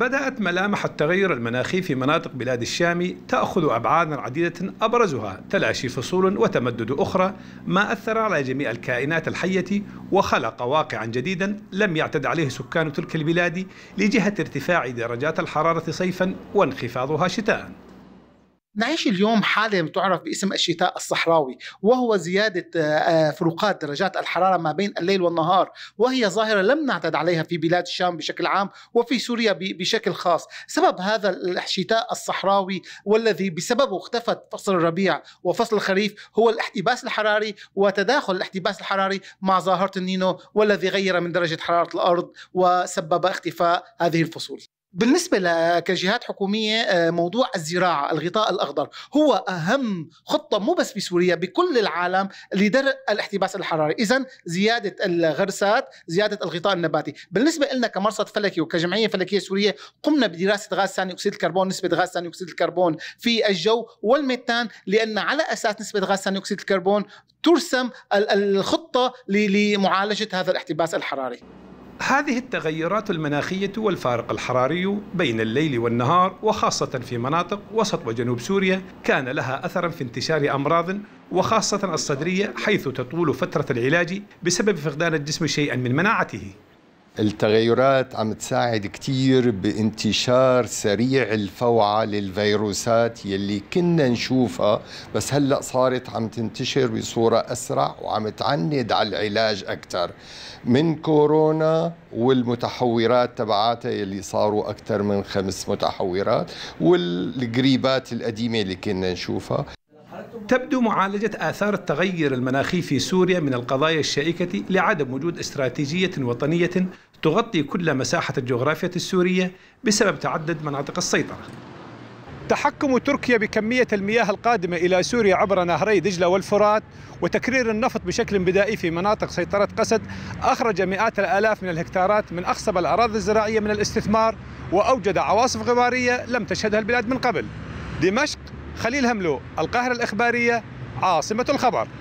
بدأت ملامح التغير المناخي في مناطق بلاد الشام تأخذ أبعادا عديدة أبرزها تلاشي فصول وتمدد أخرى ما أثر على جميع الكائنات الحية وخلق واقعا جديدا لم يعتد عليه سكان تلك البلاد لجهة ارتفاع درجات الحرارة صيفا وانخفاضها شتاء نعيش اليوم حالة تعرف باسم الشتاء الصحراوي وهو زيادة آه، آه، فروقات درجات الحرارة ما بين الليل والنهار وهي ظاهرة لم نعتد عليها في بلاد الشام بشكل عام وفي سوريا بشكل خاص سبب هذا الشتاء الصحراوي والذي بسببه اختفت فصل الربيع وفصل الخريف هو الاحتباس الحراري وتداخل الاحتباس الحراري مع ظاهرة النينو والذي غير من درجة حرارة الأرض وسبب اختفاء هذه الفصول بالنسبة كجهات حكومية آه، موضوع الزراعة الغطاء الأخضر هو أهم خطة مو بس بسوريا بكل العالم لدرء الاحتباس الحراري إذا زيادة الغرسات زيادة الغطاء النباتي بالنسبة لنا كمرصد فلكي وكجمعية فلكية سورية قمنا بدراسة غاز ثاني أكسيد الكربون نسبة غاز ثاني أكسيد الكربون في الجو والميتان لأن على أساس نسبة غاز ثاني أكسيد الكربون ترسم الخطة لمعالجة هذا الاحتباس الحراري هذه التغيرات المناخية والفارق الحراري بين الليل والنهار وخاصة في مناطق وسط وجنوب سوريا كان لها أثرا في انتشار أمراض وخاصة الصدرية حيث تطول فترة العلاج بسبب فقدان الجسم شيئا من مناعته التغيرات عم تساعد كثير بانتشار سريع الفوعة للفيروسات يلي كنا نشوفها بس هلأ صارت عم تنتشر بصورة أسرع وعم تعند على العلاج أكثر من كورونا والمتحورات تبعاتها يلي صاروا أكثر من خمس متحورات والقريبات القديمة اللي كنا نشوفها تبدو معالجة آثار التغير المناخي في سوريا من القضايا الشائكة لعدم وجود استراتيجية وطنية تغطي كل مساحة الجغرافية السورية بسبب تعدد مناطق السيطرة تحكم تركيا بكمية المياه القادمة إلى سوريا عبر نهري دجلة والفرات وتكرير النفط بشكل بدائي في مناطق سيطرة قسد أخرج مئات الآلاف من الهكتارات من أخصب الأراضي الزراعية من الاستثمار وأوجد عواصف غبارية لم تشهدها البلاد من قبل دمشق خليل هملو القاهرة الإخبارية عاصمة الخبر